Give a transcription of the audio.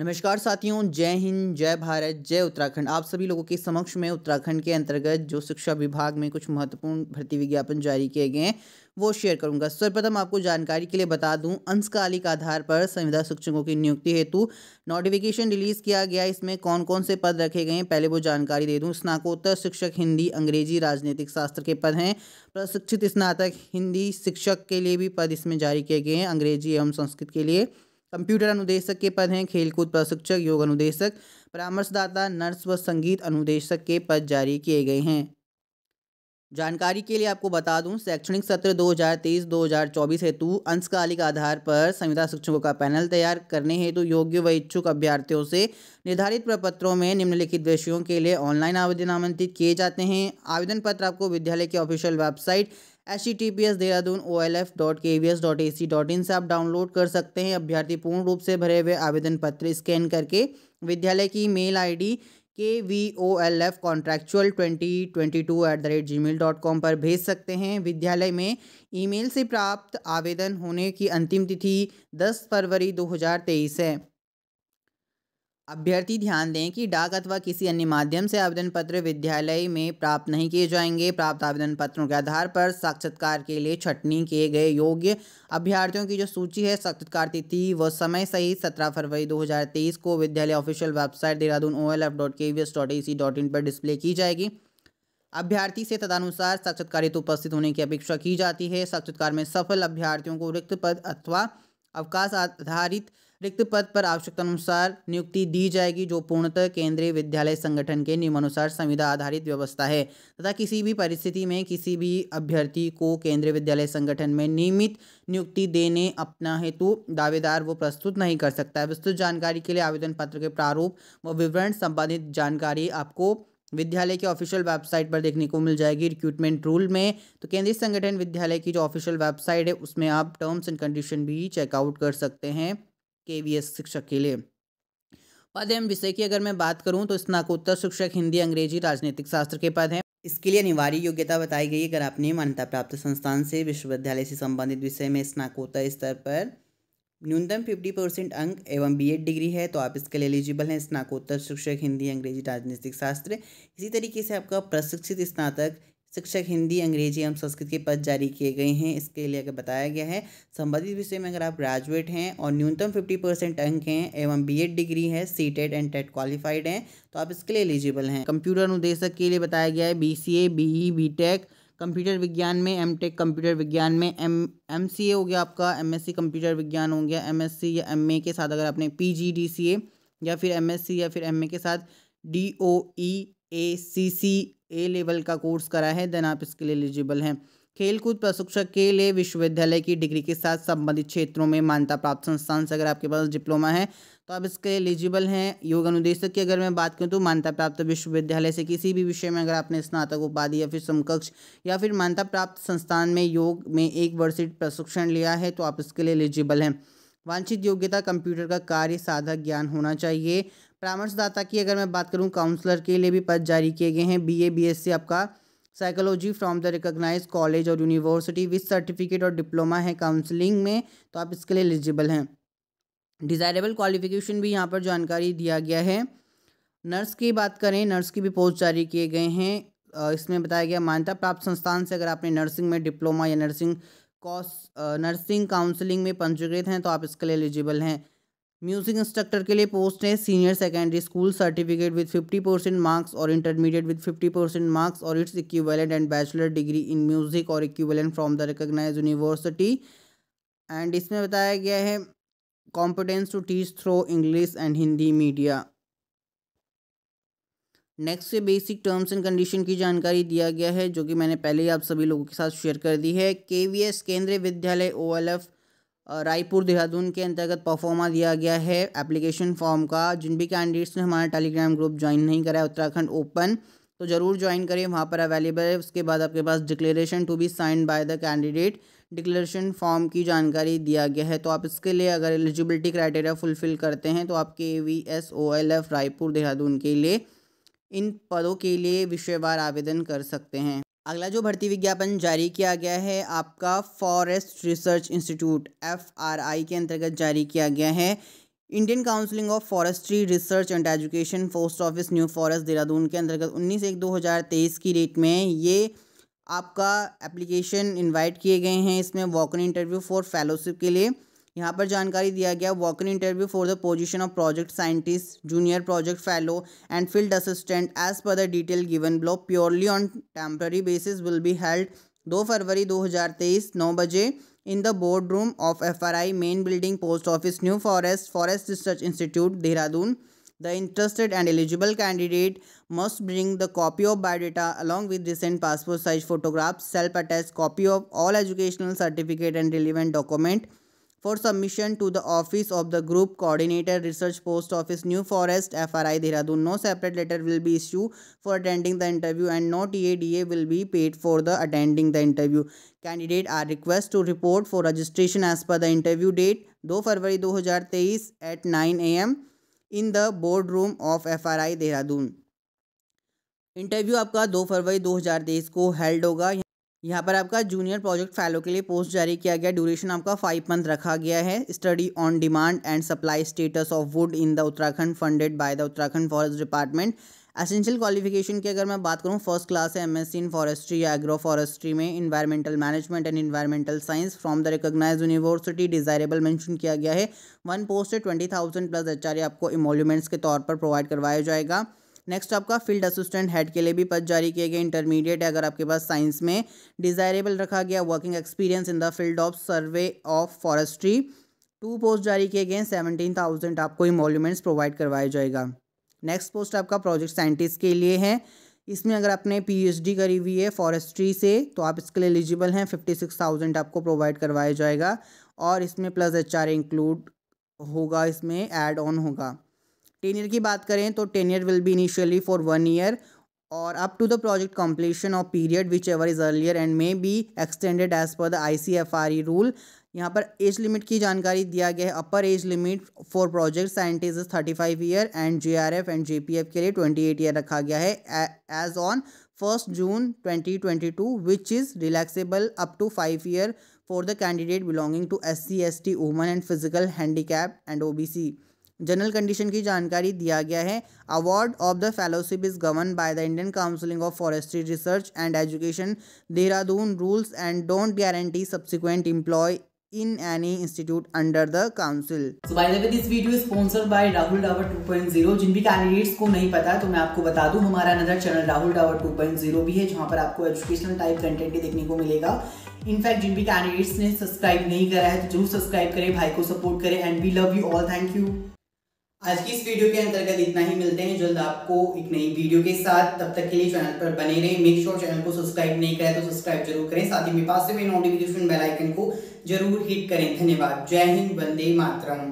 नमस्कार साथियों जय हिंद जय भारत जय उत्तराखंड आप सभी लोगों के समक्ष में उत्तराखंड के अंतर्गत जो शिक्षा विभाग में कुछ महत्वपूर्ण भर्ती विज्ञापन जारी किए गए हैं वो शेयर करूंगा सर्वप्रथम आपको जानकारी के लिए बता दूं अंशकालिक आधार पर संविदा शिक्षकों की नियुक्ति हेतु नोटिफिकेशन रिलीज किया गया इसमें कौन कौन से पद रखे गए हैं पहले वो जानकारी दे दूँ स्नाकोत्तर शिक्षक हिंदी अंग्रेजी राजनीतिक शास्त्र के पद हैं प्रशिक्षित स्नातक हिंदी शिक्षक के लिए भी पद इसमें जारी किए गए हैं अंग्रेजी एवं संस्कृत के लिए कंप्यूटर अनुदेशक के पद हैं खेलकूद प्रशिक्षक योग अनुदेशक परामर्शदाता नर्स व संगीत अनुदेशक के पद जारी किए गए हैं जानकारी के लिए आपको बता दूं शैक्षणिक सत्र 2023-2024 हेतु अंशकालिक आधार पर संविदा शिक्षकों का पैनल तैयार करने हेतु योग्य व इच्छुक अभ्यर्थियों से निर्धारित प्रपत्रों में निम्नलिखित विषयों के लिए ऑनलाइन आवेदन आमंत्रित किए जाते हैं आवेदन पत्र आपको विद्यालय के official website H T T P S Dehradun O L F dot K V S dot A C dot in से आप डाउनलोड कर सकते हैं अभ्यर्थी पूर्ण रूप से भरे हुए आवेदन पत्र स्कैन करके विद्यालय की mail I D K V O L F contractual twenty twenty two at the rate G mail dot com पर भेज सकते हैं विद्यालय में ईमेल से प्राप्त आवेदन होने की अंतिम तिथि दस फरवरी दो हज़ार तेईस है अभ्यर्थी ध्यान दें कि डाक अथवा किसी अन्य माध्यम से आवेदन पत्र विद्यालय में प्राप्त नहीं किए जाएंगे प्राप्त आवेदन पत्रों के आधार पर साक्षात्कार के लिए छटनी किए गए योग्य अभ्यर्थियों की जो सूची है साक्षात्कार तिथि व समय सहित सत्रह फरवरी 2023 को विद्यालय official website Dehradun O L F dot K V S dot A C dot in पर डिस्प्ले की जाएगी अभ्यर्थी से तदनुसार साक्षात्कार हेतु उपस्थित होने की अपेक्षा की जाती है साक्षात्कार में सफल अभ्यर्थियों को रिक्त पद अथवा अवकाश आधारित रिक्त पद पर आवश्यकतानुसार नियुक्ति दी जाएगी जो पूर्णतः केंद्रीय विद्यालय संगठन के नियमानुसार संविधा आधारित व्यवस्था है तथा किसी भी परिस्थिति में किसी भी अभ्यर्थी को केंद्रीय विद्यालय संगठन में नियमित नियुक्ति देने अपना हेतु दावेदार वो प्रस्तुत नहीं कर सकता है विस्तृत जानकारी के लिए आवेदन पत्र के प्रारूप व विवरण संबंधित जानकारी आपको विद्यालय की ऑफिशियल वेबसाइट पर देखने को मिल जाएगी रिक्रूटमेंट रूल में तो केंद्रीय संगठन विद्यालय की जो ऑफिशियल वेबसाइट है उसमें आप टर्म्स एंड कंडीशन भी चेकआउट कर सकते हैं के शिक्षक के लिए पद एवं विषय की अगर मैं बात करूं तो स्नाकोत्तर शिक्षक हिंदी अंग्रेजी राजनीतिक शास्त्र के पद हैं इसके लिए अनिवार्य योग्यता बताई गई है अगर आपने मान्यता प्राप्त संस्थान से विश्वविद्यालय से संबंधित विषय में स्नाकोत्तर स्तर पर न्यूनतम फिफ्टी परसेंट अंक एवं बीएड डिग्री है तो आप इसके लिए एलिजिबल हैं स्नाकोत्तर शिक्षक हिंदी अंग्रेजी राजनीतिक शास्त्र इसी तरीके से आपका प्रशिक्षित स्नातक शिक्षक हिंदी अंग्रेजी एवं संस्कृत के पद जारी किए गए हैं इसके लिए अगर बताया गया है संबंधित विषय में अगर आप ग्रेजुएट हैं और न्यूनतम फिफ्टी परसेंट अंक हैं एवं बीएड डिग्री है C TET and TET qualified हैं तो आप इसके लिए एलिजिबल हैं कंप्यूटर अनुदेशक के लिए बताया गया है B C A B E B tech computer विज्ञान में एम टेक कंप्यूटर विज्ञान में एम एम सी ए हो गया आपका एम एस सी कंप्यूटर विज्ञान हो गया एम एस सी या एम ए के साथ अगर आपने पी जी डी सी ए या फिर एम एस सी या फिर एम ए के साथ D O E A C C A level का कोर्स करा है देन आप इसके लिए एलिजिबल हैं खेलकूद प्रशिक्षक के लिए विश्वविद्यालय की डिग्री के साथ संबंधित क्षेत्रों में मान्यता प्राप्त संस्थान से अगर आपके पास डिप्लोमा है तो आप इसके लिए एलिजिबल हैं योग अनुदेशक की अगर मैं बात करूँ तो मान्यता प्राप्त विश्वविद्यालय से किसी भी विषय में अगर आपने स्नातक उपाधि या फिर समकक्ष या फिर मान्यता प्राप्त संस्थान में योग में एक वर्षीय प्रशिक्षण लिया है तो आप इसके लिए एलिजिबल हैं वांछित योग्यता कंप्यूटर का कार्य साधक ज्ञान होना चाहिए परामर्शदाता की अगर मैं बात करूँ काउंसलर के लिए भी पद जारी किए गए हैं B A B S C आपका psychology from the recognise college और यूनिवर्सिटी विथ सर्टिफिकेट और डिप्लोमा है काउंसलिंग में तो आप इसके लिए एलिजिबल हैं डिज़ायरेबल क्वालिफिकेशन भी यहाँ पर जानकारी दिया गया है नर्स की बात करें नर्स की भी पोस्ट जारी किए गए हैं इसमें बताया गया मान्यता प्राप्त संस्थान से अगर आपने नर्सिंग में डिप्लोमा या नर्सिंग कॉस नर्सिंग काउंसलिंग में पंजीकृत हैं तो आप इसके लिए एलिजिबल हैं म्यूजिक इंस्ट्रक्टर के लिए पोस्ट है senior secondary school certificate with 50 percent marks और इंटरमीडिएट विद 50 परसेंट मार्क्स और its equivalent and bachelor degree in music और equivalent from the recognise university and इसमें बताया गया है competence to teach through English and Hindi media next से basic terms and condition की जानकारी दिया गया है जो कि मैंने पहले ही आप सभी लोगों के साथ शेयर कर दी है के V S Kendriya Vidyalaya O L F Raipur Dehradun के अंतर्गत परफॉर्मा दिया गया है एप्लीकेशन फॉर्म का जिन भी कैंडिडेट्स ने हमारा टेलीग्राम ग्रुप ज्वाइन नहीं करा है उत्तराखंड ओपन तो ज़रूर ज्वाइन करें वहाँ पर अवेलेबल है उसके बाद आपके पास declaration to be sign by the candidate declaration form की जानकारी दिया गया है तो आप इसके लिए अगर एलिजिबिलिटी क्राइटेरिया फुलफिल करते हैं तो आप K V S O L F Raipur Dehradun के लिए इन पदों के लिए विषयवार आवेदन कर सकते हैं अगला जो भर्ती विज्ञापन जारी किया गया है आपका forest research institute F R I के अंतर्गत जारी किया गया है Indian counselling of forestry research and education post office new forest Dehradun के अंतर्गत 19 एक 2023 की डेट में ये आपका एप्लीकेशन इनवाइट किए गए हैं इसमें walk in interview for fellowship के लिए यहाँ पर जानकारी दिया गया walk in interview for the position of project scientist junior project fellow and field assistant as per the detail given below purely on temporary basis will be held दो फरवरी दो हजार तेईस नौ बजे in the board room of F R I main building post office new forest forest research institute Dehradun the interested and eligible candidate must bring the copy of biodata along with recent passport size photograph self attach copy of all educational certificate and relevant document for submission to the office of the group coordinator research post office new forest F R I Dehradun no separate letter will be issue for attending the interview and not E A D A will be paid for the attending the interview candidate are request to report for registration as per the interview date दो फरवरी दो हज़ार तेईस at nine A M in the board room of F R I Dehradun interview आपका दो फरवरी दो हज़ार तेईस को हेल्ड होगा यहाँ पर आपका जूनियर प्रोजेक्ट फैलो के लिए पोस्ट जारी किया गया ड्यूरेशन आपका फाइव मंथ रखा गया है study on demand and supply status of wood in the Uttarakhand funded by the Uttarakhand forest department essential qualification की अगर मैं बात करूँ फर्स्ट क्लास है एमएससी इन फॉरेस्ट्री या एग्रो फॉरेस्ट्री में environmental management and environmental science from the recognise university desirable mention किया गया है वन पोस्ट है ट्वेंटी थाउजेंड प्लस एच आपको इमोल्यूमेंट्स के तौर पर प्रोवाइड करवाया जाएगा नेक्स्ट आपका फील्ड असिस्टेंट हेड के लिए भी पद जारी किए गए इंटरमीडिएट अगर आपके पास साइंस में डिजायरेबल रखा गया working experience in the field of survey of forestry two post जारी किए गए सेवनटीन थाउजेंड आपको इमोल्यूमेंट्स प्रोवाइड करवाया जाएगा नेक्स्ट पोस्ट आपका प्रोजेक्ट साइंटिस्ट के लिए है इसमें अगर आपने पी करी हुई है फॉरेस्ट्री से तो आप इसके लिए एलिजिबल हैं फिफ्टी सिक्स थाउजेंड आपको प्रोवाइड करवाया जाएगा और इसमें प्लस एच आर इंक्लूड होगा इसमें ऐड ऑन होगा टेनियर की बात करें तो tenure will be initially for one year और up to the project completion of period whichever is earlier and may be extended as per the I C F R E rule यहाँ पर age limit की जानकारी दिया गया है upper age limit for project scientist thirty five year and J R F and J P F के लिए twenty eight year रखा गया है as on first June twenty twenty two which is relaxable up to five year for the candidate belonging to S C S T woman and physical handicap and O B C general condition की जानकारी दिया गया है award of the fellowship is govern by the Indian counselling of forestry research and education Dehradun rules and don't guarantee subsequent employ in any institute under the council. So by the way, this video is sponsored by Rahul oh। जिन भी candidates को नहीं पता तो मैं आपको बता दूं हमारा अनदर चैनल राहुल डावर 2.0 भी है जहां पर आपको एजुकेशनल टाइप कंटेंट देखने को मिलेगा इनफैक्ट जिन भी कैंडिडेट्स ने सब्सक्राइब नहीं करा है तो जरूर सब्सक्राइब करें भाई को सपोर्ट करें and we love you all thank you आज की इस वीडियो के अंतर्गत इतना ही मिलते हैं जल्द आपको एक नई वीडियो के साथ तब तक के लिए चैनल पर बने रहें मेक श्योर चैनल को सब्सक्राइब नहीं करें तो सब्सक्राइब जरूर करें साथ ही में पास से नोटिफिकेशन बेल आइकन को जरूर हिट करें धन्यवाद जय हिंद वंदे मातरम